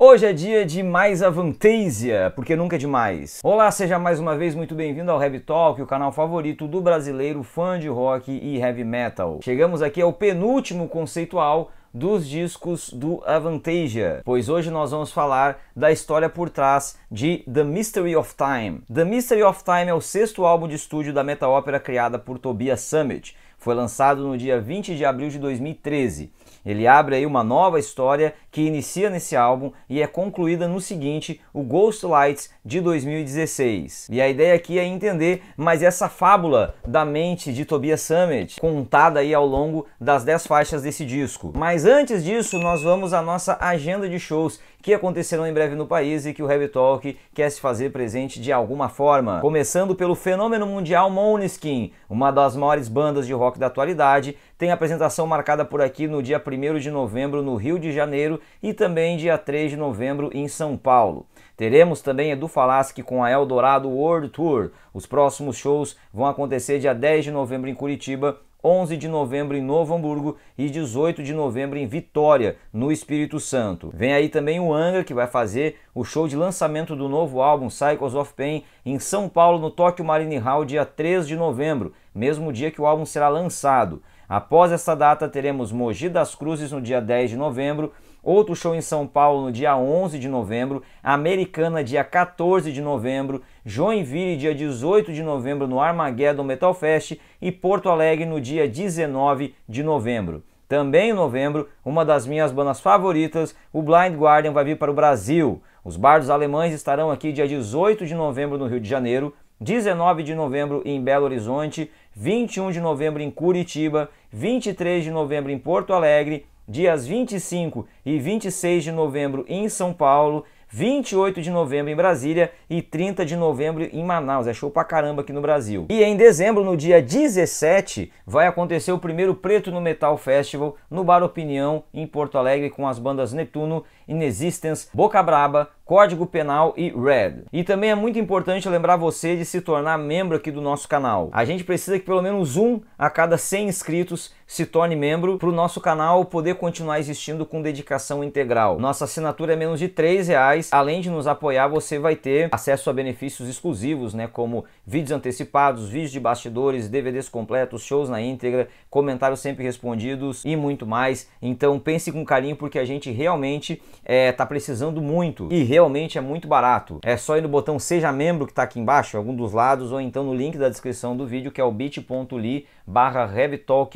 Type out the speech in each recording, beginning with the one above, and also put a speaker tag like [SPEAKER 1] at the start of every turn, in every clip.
[SPEAKER 1] Hoje é dia de mais avantasia, porque nunca é demais. Olá, seja mais uma vez muito bem-vindo ao Heavy Talk, o canal favorito do brasileiro fã de rock e heavy metal. Chegamos aqui ao penúltimo conceitual dos discos do Avantasia, pois hoje nós vamos falar da história por trás de The Mystery of Time. The Mystery of Time é o sexto álbum de estúdio da meta ópera criada por Tobias Summit. Foi lançado no dia 20 de abril de 2013 ele abre aí uma nova história que inicia nesse álbum e é concluída no seguinte, o Ghost Lights de 2016. E a ideia aqui é entender mais essa fábula da mente de Tobias Summit, contada aí ao longo das 10 faixas desse disco. Mas antes disso, nós vamos à nossa agenda de shows que acontecerão em breve no país e que o Heavy Talk quer se fazer presente de alguma forma. Começando pelo fenômeno mundial Moneskin, uma das maiores bandas de rock da atualidade, tem apresentação marcada por aqui no dia 1 de novembro no Rio de Janeiro e também dia 3 de novembro em São Paulo. Teremos também Edu Falaschi com a Eldorado World Tour. Os próximos shows vão acontecer dia 10 de novembro em Curitiba 11 de novembro em Novo Hamburgo e 18 de novembro em Vitória, no Espírito Santo. Vem aí também o Angra, que vai fazer o show de lançamento do novo álbum Cycles of Pain em São Paulo, no Tóquio Marine Hall, dia 3 de novembro, mesmo dia que o álbum será lançado. Após essa data, teremos Mogi das Cruzes no dia 10 de novembro, Outro show em São Paulo no dia 11 de novembro, Americana dia 14 de novembro, Joinville dia 18 de novembro no Armageddon Metal Fest e Porto Alegre no dia 19 de novembro. Também em novembro, uma das minhas bandas favoritas, o Blind Guardian, vai vir para o Brasil. Os bardos alemães estarão aqui dia 18 de novembro no Rio de Janeiro, 19 de novembro em Belo Horizonte, 21 de novembro em Curitiba, 23 de novembro em Porto Alegre dias 25 e 26 de novembro em São Paulo, 28 de novembro em Brasília e 30 de novembro em Manaus. É show pra caramba aqui no Brasil. E em dezembro, no dia 17, vai acontecer o primeiro Preto no Metal Festival no Bar Opinião, em Porto Alegre, com as bandas Netuno Inexistence, Boca Braba, Código Penal e Red. E também é muito importante lembrar você de se tornar membro aqui do nosso canal. A gente precisa que pelo menos um a cada 100 inscritos se torne membro para o nosso canal poder continuar existindo com dedicação integral. Nossa assinatura é menos de 3 reais. Além de nos apoiar, você vai ter acesso a benefícios exclusivos, né, como vídeos antecipados, vídeos de bastidores, DVDs completos, shows na íntegra, comentários sempre respondidos e muito mais. Então pense com carinho porque a gente realmente é, tá precisando muito e realmente é muito barato. É só ir no botão seja membro que está aqui embaixo, algum dos lados, ou então no link da descrição do vídeo que é o bit.ly barra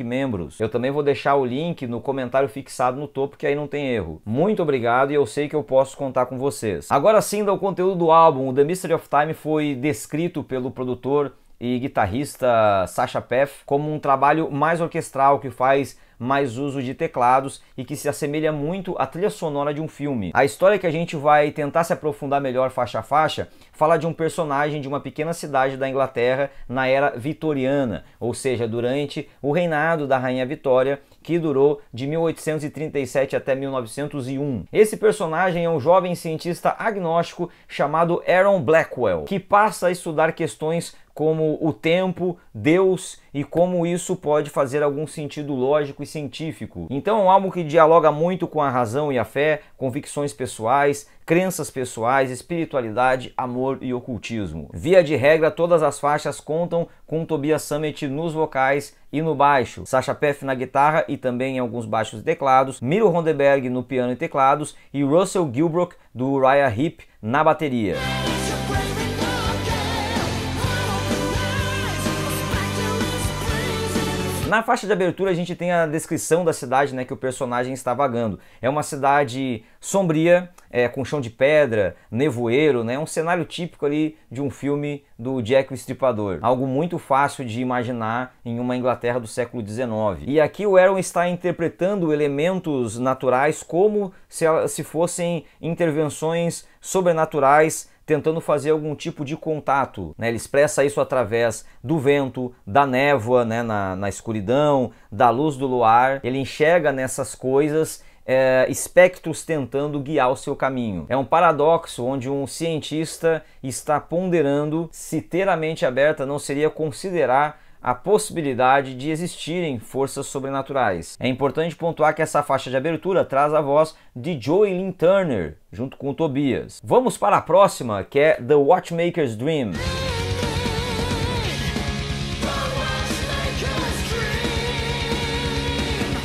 [SPEAKER 1] Membros. Eu também vou deixar o link no comentário fixado no topo, que aí não tem erro. Muito obrigado e eu sei que eu posso contar com vocês. Agora sim, o conteúdo do álbum, o The Mystery of Time foi descrito pelo produtor e guitarrista Sasha Peff como um trabalho mais orquestral que faz mais uso de teclados e que se assemelha muito à trilha sonora de um filme. A história que a gente vai tentar se aprofundar melhor faixa a faixa fala de um personagem de uma pequena cidade da Inglaterra na era vitoriana, ou seja, durante o reinado da Rainha Vitória, que durou de 1837 até 1901. Esse personagem é um jovem cientista agnóstico chamado Aaron Blackwell, que passa a estudar questões como o tempo, Deus e como isso pode fazer algum sentido lógico e científico. Então, é um álbum que dialoga muito com a razão e a fé, convicções pessoais, crenças pessoais, espiritualidade, amor e ocultismo. Via de regra, todas as faixas contam com Tobias Summit nos vocais e no baixo, Sasha Peff na guitarra e também em alguns baixos e teclados, Miro Rondeberg no piano e teclados e Russell Gilbrook do Raya Hip na bateria. Na faixa de abertura a gente tem a descrição da cidade né, que o personagem está vagando. É uma cidade sombria, é, com chão de pedra, nevoeiro, né? um cenário típico ali de um filme do Jack o Estripador. Algo muito fácil de imaginar em uma Inglaterra do século XIX. E aqui o Aaron está interpretando elementos naturais como se, se fossem intervenções sobrenaturais tentando fazer algum tipo de contato. Né? Ele expressa isso através do vento, da névoa, né? na, na escuridão, da luz do luar. Ele enxerga nessas coisas é, espectros tentando guiar o seu caminho. É um paradoxo onde um cientista está ponderando se ter a mente aberta não seria considerar a possibilidade de existirem forças sobrenaturais. É importante pontuar que essa faixa de abertura traz a voz de Joey Lynn Turner, junto com Tobias. Vamos para a próxima, que é The Watchmaker's Dream.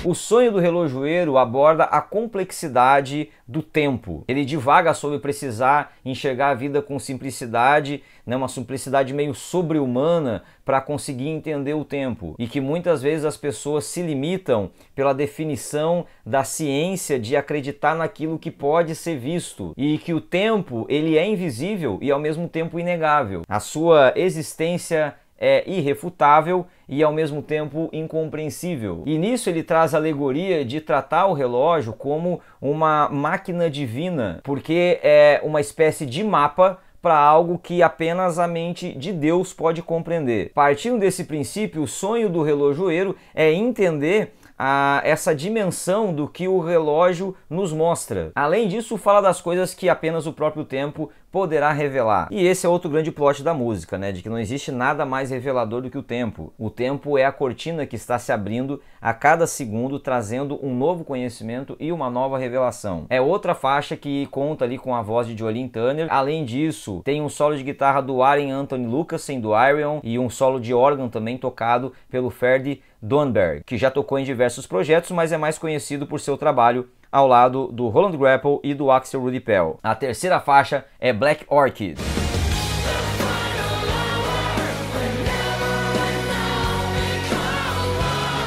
[SPEAKER 1] O sonho do relojoeiro aborda a complexidade do tempo. Ele divaga sobre precisar enxergar a vida com simplicidade, né, uma simplicidade meio sobre-humana para conseguir entender o tempo. E que muitas vezes as pessoas se limitam pela definição da ciência de acreditar naquilo que pode ser visto e que o tempo ele é invisível e ao mesmo tempo inegável. A sua existência é irrefutável e ao mesmo tempo incompreensível. E nisso ele traz a alegoria de tratar o relógio como uma máquina divina, porque é uma espécie de mapa para algo que apenas a mente de Deus pode compreender. Partindo desse princípio, o sonho do relojoeiro é entender a, ah, essa dimensão do que o relógio nos mostra. Além disso, fala das coisas que apenas o próprio tempo poderá revelar. E esse é outro grande plot da música, né? De que não existe nada mais revelador do que o tempo. O tempo é a cortina que está se abrindo a cada segundo, trazendo um novo conhecimento e uma nova revelação. É outra faixa que conta ali com a voz de Jolene Turner. Além disso, tem um solo de guitarra do Aaron Anthony Lucassen do Iron e um solo de órgão também tocado pelo Ferdi Donberg, que já tocou em diversos projetos, mas é mais conhecido por seu trabalho ao lado do Roland Grapple e do Axel Rudy Pell. A terceira faixa é Black Orchid.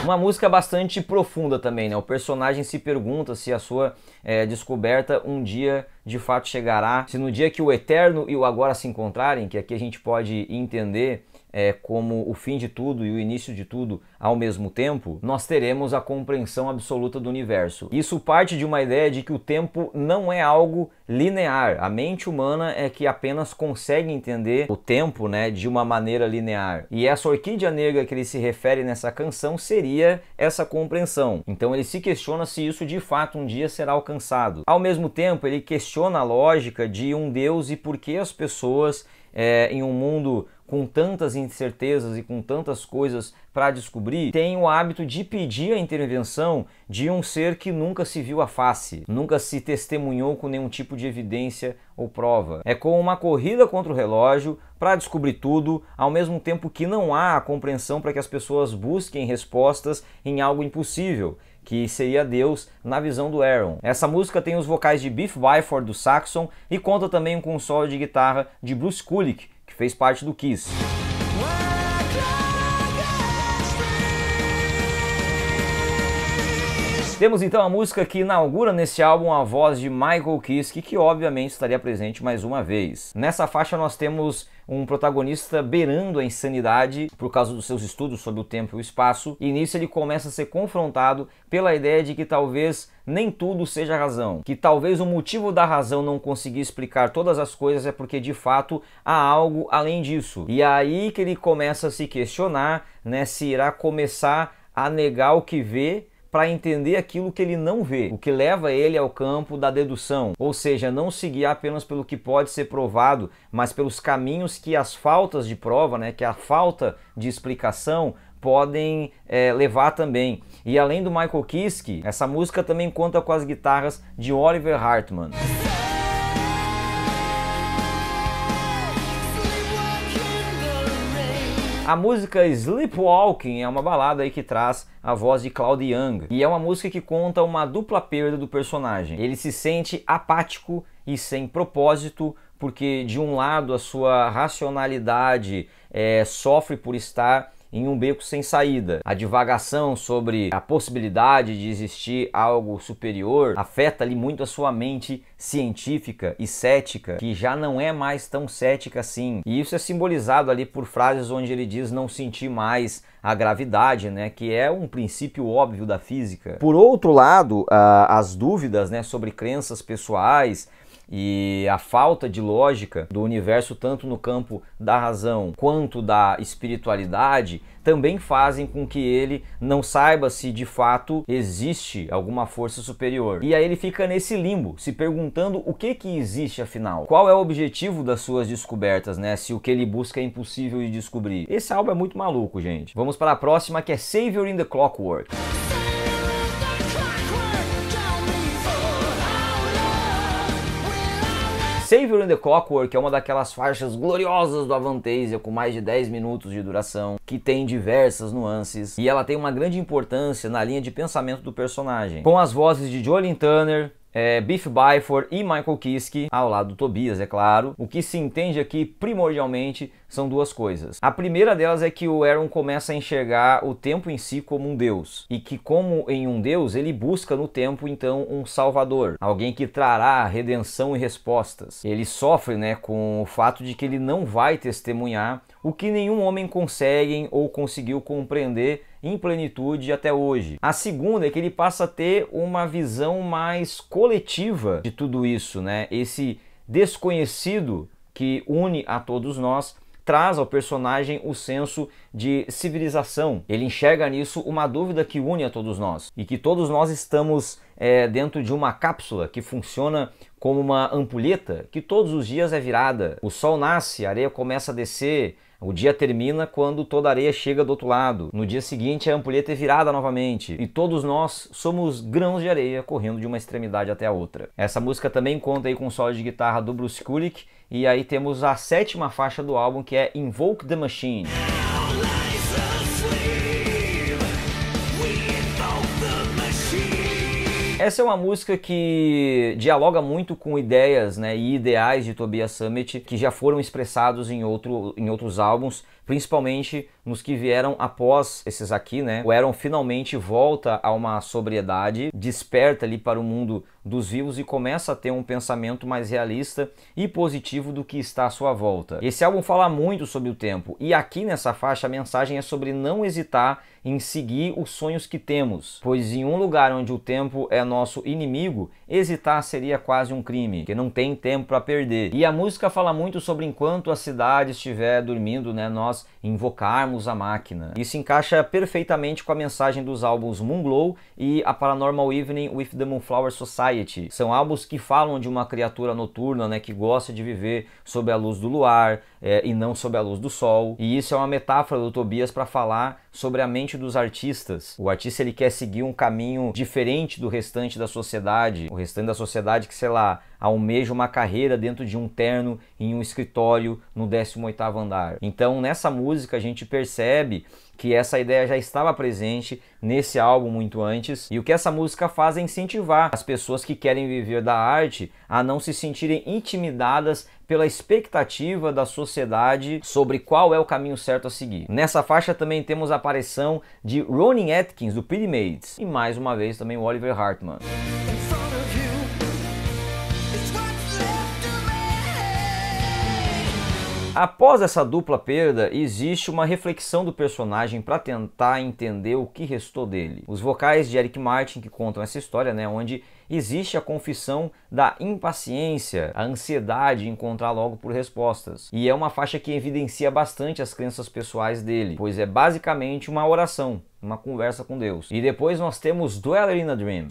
[SPEAKER 1] Uma música bastante profunda também, né? O personagem se pergunta se a sua é, descoberta um dia de fato chegará, se no dia que o eterno e o agora se encontrarem, que aqui a gente pode entender é, como o fim de tudo e o início de tudo ao mesmo tempo, nós teremos a compreensão absoluta do universo. Isso parte de uma ideia de que o tempo não é algo linear. A mente humana é que apenas consegue entender o tempo, né, de uma maneira linear. E essa orquídea negra que ele se refere nessa canção seria essa compreensão. Então ele se questiona se isso de fato um dia será alcançado. Ao mesmo tempo, ele questiona a lógica de um Deus e por que as pessoas é, em um mundo com tantas incertezas e com tantas coisas para descobrir, tem o hábito de pedir a intervenção de um ser que nunca se viu a face, nunca se testemunhou com nenhum tipo de evidência ou prova. É como uma corrida contra o relógio para descobrir tudo, ao mesmo tempo que não há a compreensão para que as pessoas busquem respostas em algo impossível que seria Deus na visão do Aaron. Essa música tem os vocais de Biff Byford do Saxon e conta também com um solo de guitarra de Bruce Kulick, que fez parte do Kiss. Temos então a música que inaugura nesse álbum a voz de Michael Kiske, que obviamente estaria presente mais uma vez. Nessa faixa nós temos um protagonista beirando a insanidade por causa dos seus estudos sobre o tempo e o espaço, e nisso ele começa a ser confrontado pela ideia de que talvez nem tudo seja razão, que talvez o motivo da razão não conseguir explicar todas as coisas é porque de fato há algo além disso. E é aí que ele começa a se questionar, né, se irá começar a negar o que vê para entender aquilo que ele não vê, o que leva ele ao campo da dedução, ou seja, não se guiar apenas pelo que pode ser provado, mas pelos caminhos que as faltas de prova, né, que a falta de explicação podem é, levar também. E além do Michael Kiske, essa música também conta com as guitarras de Oliver Hartman. A música Sleepwalking é uma balada aí que traz a voz de Cloud Young e é uma música que conta uma dupla perda do personagem. Ele se sente apático e sem propósito porque de um lado a sua racionalidade é, sofre por estar em um beco sem saída. A divagação sobre a possibilidade de existir algo superior afeta ali muito a sua mente científica e cética, que já não é mais tão cética assim. E isso é simbolizado ali por frases onde ele diz não sentir mais a gravidade, né, que é um princípio óbvio da física. Por outro lado, ah, as dúvidas né, sobre crenças pessoais e a falta de lógica do universo, tanto no campo da razão quanto da espiritualidade, também fazem com que ele não saiba se de fato existe alguma força superior. E aí ele fica nesse limbo, se perguntando o que que existe afinal. Qual é o objetivo das suas descobertas, né? Se o que ele busca é impossível de descobrir. Esse álbum é muito maluco, gente. Vamos para a próxima que é Savior in the Clockwork. Savior in the Clockwork é uma daquelas faixas gloriosas do Avantasia com mais de 10 minutos de duração, que tem diversas nuances e ela tem uma grande importância na linha de pensamento do personagem. Com as vozes de Jolene Turner, é, Biff Byford e Michael Kiske, ao lado do Tobias, é claro. O que se entende aqui primordialmente são duas coisas. A primeira delas é que o Aaron começa a enxergar o tempo em si como um Deus, e que, como em um Deus, ele busca no tempo então um Salvador, alguém que trará redenção e respostas. Ele sofre né, com o fato de que ele não vai testemunhar o que nenhum homem consegue ou conseguiu compreender em plenitude até hoje. A segunda é que ele passa a ter uma visão mais coletiva de tudo isso, né? Esse desconhecido que une a todos nós traz ao personagem o senso de civilização. Ele enxerga nisso uma dúvida que une a todos nós e que todos nós estamos é, dentro de uma cápsula que funciona como uma ampulheta que todos os dias é virada. O sol nasce, a areia começa a descer, o dia termina quando toda a areia chega do outro lado. No dia seguinte, a ampulheta é virada novamente. E todos nós somos grãos de areia correndo de uma extremidade até a outra. Essa música também conta aí com o solo de guitarra do Bruce Kulick e aí temos a sétima faixa do álbum que é Invoke the Machine. Essa é uma música que dialoga muito com ideias né, e ideais de Tobias Summit que já foram expressados em, outro, em outros álbuns, principalmente nos que vieram após esses aqui, né? O Aaron finalmente volta a uma sobriedade, desperta ali para o mundo dos vivos e começa a ter um pensamento mais realista e positivo do que está à sua volta. Esse álbum fala muito sobre o tempo e aqui nessa faixa a mensagem é sobre não hesitar em seguir os sonhos que temos, pois em um lugar onde o tempo é nosso inimigo, hesitar seria quase um crime, que não tem tempo para perder. E a música fala muito sobre enquanto a cidade estiver dormindo, né, nós invocarmos a máquina. Isso encaixa perfeitamente com a mensagem dos álbuns Moonglow e a Paranormal Evening with the Moonflower Society. São álbuns que falam de uma criatura noturna, né, que gosta de viver sob a luz do luar é, e não sob a luz do sol. E isso é uma metáfora do Tobias para falar sobre a mente dos artistas. O artista ele quer seguir um caminho diferente do restante da sociedade, o restante da sociedade que, sei lá, almeja uma carreira dentro de um terno em um escritório no 18º andar. Então, nessa música a gente percebe que essa ideia já estava presente nesse álbum muito antes. E o que essa música faz é incentivar as pessoas que querem viver da arte a não se sentirem intimidadas pela expectativa da sociedade sobre qual é o caminho certo a seguir. Nessa faixa também temos a aparição de Ronin Atkins, do Pyramids, e mais uma vez também o Oliver Hartman. Após essa dupla perda, existe uma reflexão do personagem para tentar entender o que restou dele. Os vocais de Eric Martin que contam essa história, né, onde existe a confissão da impaciência, a ansiedade de encontrar logo por respostas. E é uma faixa que evidencia bastante as crenças pessoais dele, pois é basicamente uma oração, uma conversa com Deus. E depois nós temos Dweller in a Dream.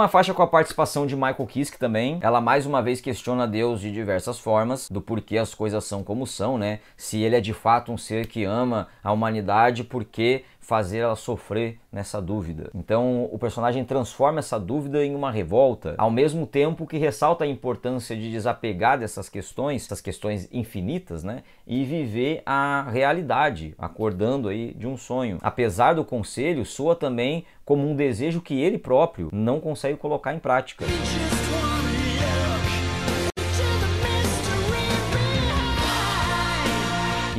[SPEAKER 1] uma faixa com a participação de Michael Kiske também. Ela mais uma vez questiona Deus de diversas formas, do porquê as coisas são como são, né? Se ele é de fato um ser que ama a humanidade, por que fazer ela sofrer nessa dúvida. Então o personagem transforma essa dúvida em uma revolta, ao mesmo tempo que ressalta a importância de desapegar dessas questões, essas questões infinitas, né? E viver a realidade, acordando aí de um sonho. Apesar do conselho, soa também como um desejo que ele próprio não consegue colocar em prática.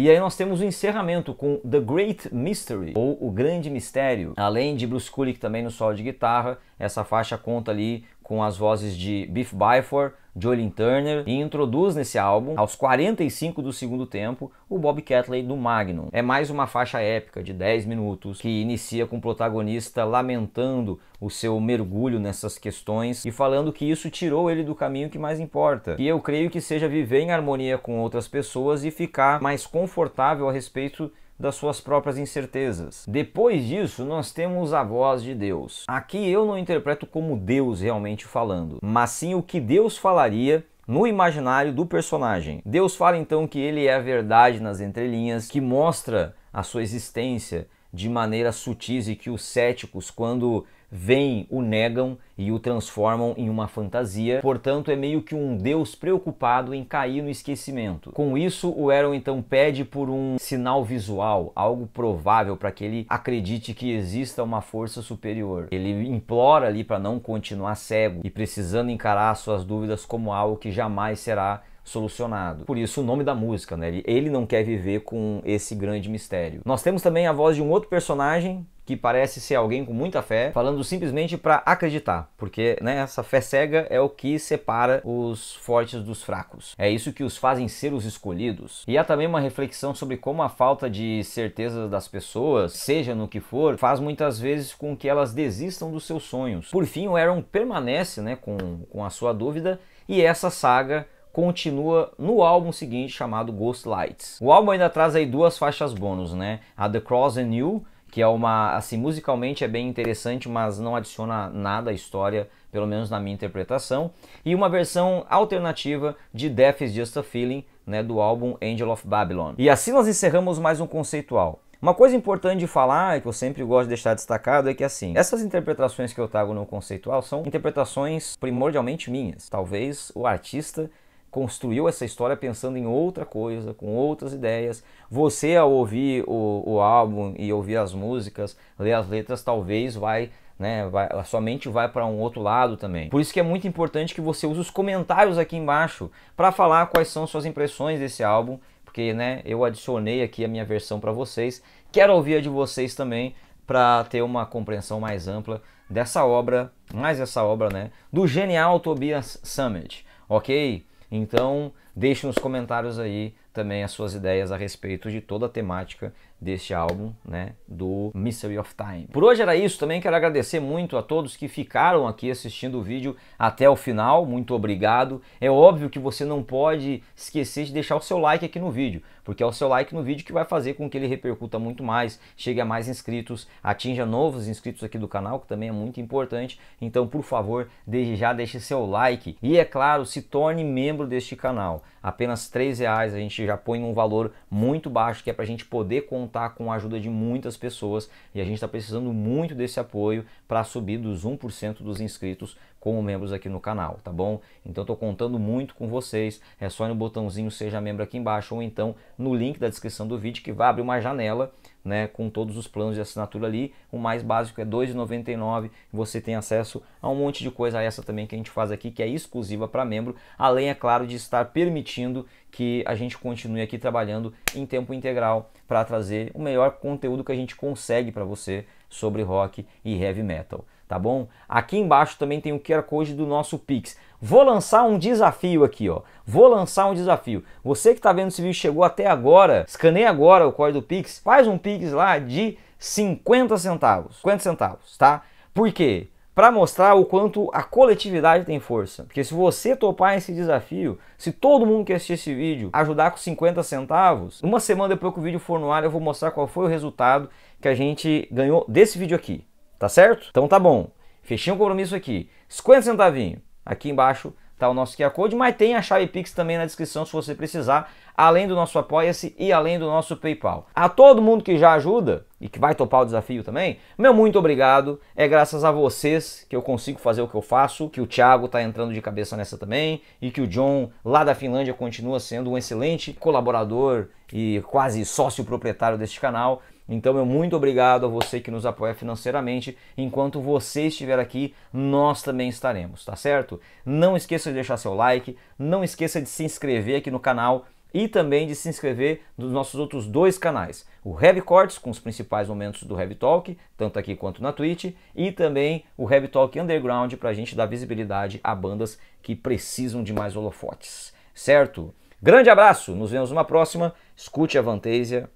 [SPEAKER 1] E aí nós temos o um encerramento com The Great Mystery, ou O Grande Mistério, além de Bruce Kulick também no solo de guitarra, essa faixa conta ali com as vozes de Biff Byford, Jolene Turner e introduz nesse álbum, aos 45 do segundo tempo, o Bob Catley do Magnum. É mais uma faixa épica de 10 minutos que inicia com o protagonista lamentando o seu mergulho nessas questões e falando que isso tirou ele do caminho que mais importa. E eu creio que seja viver em harmonia com outras pessoas e ficar mais confortável a respeito das suas próprias incertezas. Depois disso, nós temos a voz de Deus. Aqui eu não interpreto como Deus realmente falando, mas sim o que Deus falaria no imaginário do personagem. Deus fala então que ele é a verdade nas entrelinhas, que mostra a sua existência de maneira sutis e que os céticos, quando vêm, o negam e o transformam em uma fantasia, portanto é meio que um deus preocupado em cair no esquecimento. Com isso, o Aaron então pede por um sinal visual, algo provável para que ele acredite que exista uma força superior. Ele implora ali para não continuar cego e precisando encarar suas dúvidas como algo que jamais será solucionado. Por isso o nome da música, né? Ele, ele não quer viver com esse grande mistério. Nós temos também a voz de um outro personagem que parece ser alguém com muita fé, falando simplesmente para acreditar, porque né, essa fé cega é o que separa os fortes dos fracos. É isso que os fazem ser os escolhidos. E há também uma reflexão sobre como a falta de certeza das pessoas, seja no que for, faz muitas vezes com que elas desistam dos seus sonhos. Por fim, o Aaron permanece né, com, com a sua dúvida e essa saga continua no álbum seguinte chamado Ghost Lights. O álbum ainda traz aí duas faixas bônus, né? A The Cross and You, que é uma assim musicalmente é bem interessante, mas não adiciona nada à história, pelo menos na minha interpretação, e uma versão alternativa de Death is Just a Feeling, né, do álbum Angel of Babylon. E assim nós encerramos mais um conceitual. Uma coisa importante de falar, que eu sempre gosto de deixar destacado, é que assim, essas interpretações que eu trago no conceitual são interpretações primordialmente minhas. Talvez o artista construiu essa história pensando em outra coisa, com outras ideias. Você, ao ouvir o, o álbum e ouvir as músicas, ler as letras, talvez vai né, vai, a sua mente vai para um outro lado também. Por isso que é muito importante que você use os comentários aqui embaixo para falar quais são suas impressões desse álbum, porque né, eu adicionei aqui a minha versão para vocês. Quero ouvir a de vocês também para ter uma compreensão mais ampla dessa obra, mais essa obra, né, do genial Tobias Summit, ok? Então, deixe nos comentários aí também as suas ideias a respeito de toda a temática deste álbum, né, do Mystery of Time. Por hoje era isso, também quero agradecer muito a todos que ficaram aqui assistindo o vídeo até o final, muito obrigado. É óbvio que você não pode esquecer de deixar o seu like aqui no vídeo porque é o seu like no vídeo que vai fazer com que ele repercuta muito mais, chegue a mais inscritos, atinja novos inscritos aqui do canal, que também é muito importante. Então, por favor, desde já deixe seu like e é claro, se torne membro deste canal. Apenas três reais a gente já põe um valor muito baixo que é para a gente poder contar com a ajuda de muitas pessoas e a gente está precisando muito desse apoio para subir dos 1% dos inscritos como membros aqui no canal, tá bom? Então estou contando muito com vocês. É só no botãozinho seja membro aqui embaixo ou então no link da descrição do vídeo que vai abrir uma janela, né, com todos os planos de assinatura ali. O mais básico é R$ 2,99. Você tem acesso a um monte de coisa essa também que a gente faz aqui, que é exclusiva para membro, além é claro de estar permitindo que a gente continue aqui trabalhando em tempo integral para trazer o melhor conteúdo que a gente consegue para você sobre rock e heavy metal tá bom? Aqui embaixo também tem o QR Code do nosso Pix. Vou lançar um desafio aqui, ó. Vou lançar um desafio. Você que está vendo esse vídeo chegou até agora, escaneia agora o código do Pix, faz um Pix lá de 50 centavos. 50 centavos, tá? Por quê? Para mostrar o quanto a coletividade tem força. Porque se você topar esse desafio, se todo mundo que assistir esse vídeo ajudar com 50 centavos, uma semana depois que o vídeo for no ar, eu vou mostrar qual foi o resultado que a gente ganhou desse vídeo aqui. Tá certo? Então tá bom. Fechei um compromisso aqui. 50 centavinho. Aqui embaixo tá o nosso QR Code, mas tem a chave Pix também na descrição se você precisar, além do nosso Apoia-se e além do nosso PayPal. A todo mundo que já ajuda e que vai topar o desafio também, meu muito obrigado. É graças a vocês que eu consigo fazer o que eu faço, que o Thiago tá entrando de cabeça nessa também e que o John lá da Finlândia continua sendo um excelente colaborador e quase sócio proprietário deste canal. Então, eu muito obrigado a você que nos apoia financeiramente. Enquanto você estiver aqui, nós também estaremos, tá certo? Não esqueça de deixar seu like, não esqueça de se inscrever aqui no canal e também de se inscrever nos nossos outros dois canais, o Heavy Cortes com os principais momentos do Heavy Talk, tanto aqui quanto na Twitch, e também o Heavy Talk Underground para a gente dar visibilidade a bandas que precisam de mais holofotes, certo? Grande abraço, nos vemos numa próxima, escute a Vantasia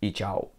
[SPEAKER 1] e tchau!